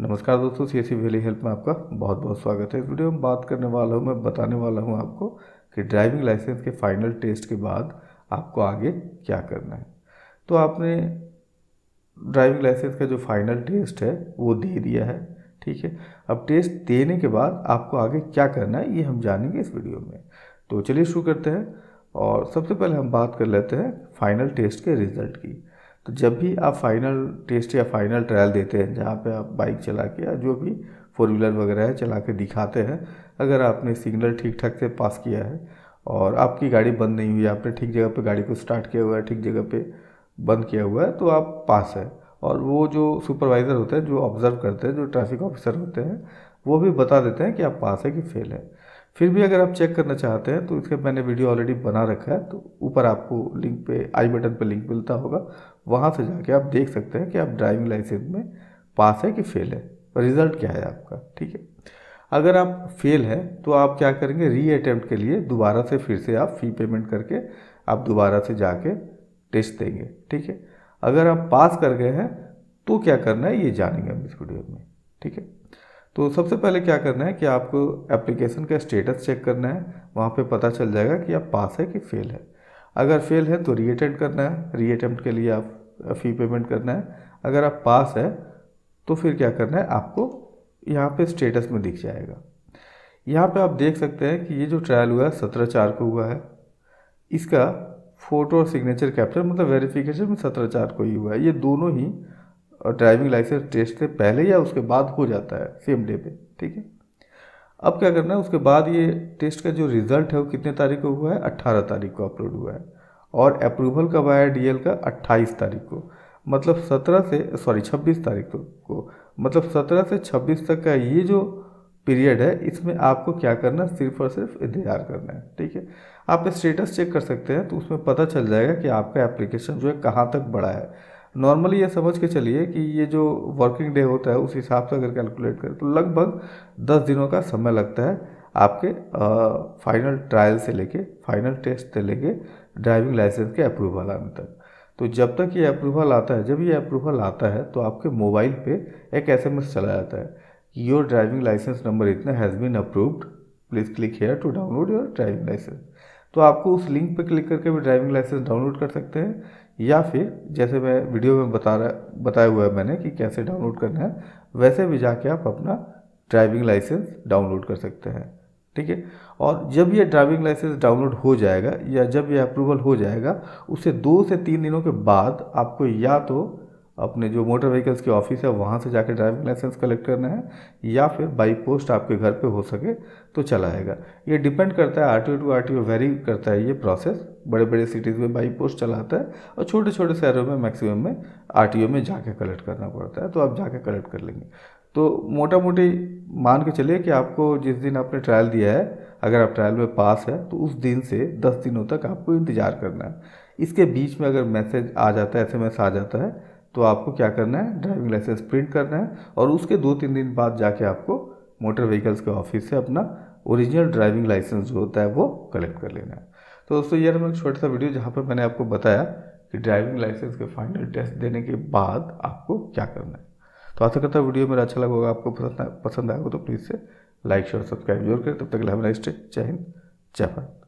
नमस्कार दोस्तों C S valley help में आपका बहुत बहुत स्वागत है इस वीडियो में बात करने वाला हूँ मैं बताने वाला हूँ आपको कि ड्राइविंग लाइसेंस के फाइनल टेस्ट के बाद आपको आगे क्या करना है तो आपने ड्राइविंग लाइसेंस का जो फाइनल टेस्ट है वो दे दिया है ठीक है अब टेस्ट देने के बाद आपको आगे क्या करना है ये हम जानेंगे इस वीडियो में तो चलिए शुरू करते हैं और सबसे पहले हम बात कर लेते हैं फाइनल टेस्ट के रिज़ल्ट की तो जब भी आप फाइनल टेस्ट या फाइनल ट्रायल देते हैं जहाँ पे आप बाइक चला के या जो भी फोर व्हीलर वगैरह है चला के दिखाते हैं अगर आपने सिग्नल ठीक ठाक से पास किया है और आपकी गाड़ी बंद नहीं हुई आपने ठीक जगह पे गाड़ी को स्टार्ट किया हुआ है ठीक जगह पे बंद किया हुआ है तो आप पास है और वो जो सुपरवाइज़र होते हैं जो ऑब्ज़र्व करते हैं जो ट्रैफिक ऑफिसर होते हैं वो भी बता देते हैं कि आप पास है कि फेल है फिर भी अगर आप चेक करना चाहते हैं तो इसके मैंने वीडियो ऑलरेडी बना रखा है तो ऊपर आपको लिंक पे आई बटन पे लिंक मिलता होगा वहाँ से जाके आप देख सकते हैं कि आप ड्राइविंग लाइसेंस में पास है कि फेल है रिज़ल्ट क्या है आपका ठीक है अगर आप फेल है तो आप क्या करेंगे री अटैम्प्ट के लिए दोबारा से फिर से आप फ़ी पेमेंट करके आप दोबारा से जाके टेस्ट देंगे ठीक है अगर आप पास कर गए हैं तो क्या करना है ये जानेंगे हम इस वीडियो में ठीक है तो सबसे पहले क्या करना है कि आपको एप्लीकेशन का स्टेटस चेक करना है वहाँ पे पता चल जाएगा कि आप पास है कि फेल है अगर फेल है तो री करना है री के लिए आप फ़ी पेमेंट करना है अगर आप पास है तो फिर क्या करना है आपको यहाँ पे स्टेटस में दिख जाएगा यहाँ पे आप देख सकते हैं कि ये जो ट्रायल हुआ है सत्रह चार को हुआ है इसका फ़ोटो और सिग्नेचर कैप्चर मतलब वेरिफिकेशन में सत्रह चार को ही हुआ है ये दोनों ही ड्राइविंग लाइसेंस टेस्ट से पहले या उसके बाद हो जाता है सेम डे पे ठीक है अब क्या करना है उसके बाद ये टेस्ट का जो रिज़ल्ट है वो कितने तारीख को हुआ है अट्ठारह तारीख को अपलोड हुआ है और अप्रूवल कब आया एल का अट्ठाईस तारीख को मतलब सत्रह से सॉरी छब्बीस तारीख को मतलब सत्रह से छब्बीस तक का ये जो पीरियड है इसमें आपको क्या करना सिर्फ और सिर्फ इंतज़ार करना है ठीक है आप स्टेटस चेक कर सकते हैं तो उसमें पता चल जाएगा कि आपका एप्लीकेशन जो है कहाँ तक बढ़ा है नॉर्मली ये समझ के चलिए कि ये जो वर्किंग डे होता है उस हिसाब से अगर कैलकुलेट करें तो लगभग दस दिनों का समय लगता है आपके फाइनल ट्रायल से लेके फाइनल टेस्ट से लेके ड्राइविंग लाइसेंस के अप्रूवल आने तक तो जब तक ये अप्रूवल आता है जब ये अप्रूवल आता है तो आपके मोबाइल पे एक एसएमएस चला जाता है कि योर ड्राइविंग लाइसेंस नंबर इतना has been approved please click here to download your driving licence तो आपको उस लिंक पर क्लिक करके भी ड्राइविंग लाइसेंस डाउनलोड कर सकते हैं या फिर जैसे मैं वीडियो में बता रहा बताया हुआ है मैंने कि कैसे डाउनलोड करना है वैसे भी जाके आप अपना ड्राइविंग लाइसेंस डाउनलोड कर सकते हैं ठीक है और जब ये ड्राइविंग लाइसेंस डाउनलोड हो जाएगा या जब ये अप्रूवल हो जाएगा उसे दो से तीन दिनों के बाद आपको या तो अपने जो मोटर व्हीकल्स की ऑफिस है वहाँ से जाकर ड्राइविंग लाइसेंस कलेक्ट करना है या फिर बाई पोस्ट आपके घर पे हो सके तो चला आएगा ये डिपेंड करता है R T O to R T O vary करता है ये प्रोसेस बड़े बड़े सिटीज़ में बाई पोस्ट चलाता है और छोटे छोटे शहरों में मैक्सिमम में आर टी ओ में जाके कलेक्ट करना पड़ता है तो आप जाके कलेक्ट कर लेंगे तो मोटा मोटी मान के चलिए कि आपको जिस दिन आपने ट्रायल दिया है अगर आप ट्रायल में पास है तो उस दिन से दस दिनों तक आपको इंतज़ार करना है इसके बीच में अगर मैसेज आ जाता है एस आ जाता है तो आपको क्या करना है ड्राइविंग लाइसेंस प्रिंट करना है और उसके दो तीन दिन बाद जाके आपको मोटर व्हीकल्स के ऑफिस से अपना ओरिजिनल ड्राइविंग लाइसेंस जो होता है वो कलेक्ट कर लेना है तो दोस्तों ये एक छोटा सा वीडियो जहाँ पर मैंने आपको बताया कि ड्राइविंग लाइसेंस के फाइनल टेस्ट देने के बाद आपको क्या करना है तो आशा करता हूँ वीडियो मेरा अच्छा लगा होगा आपको पसंद पसंद आएगा तो प्लीज़ से लाइक शेयर सब्सक्राइब जरूर करें तब तक लाइव नाइस्ट जय हिंद जय भारत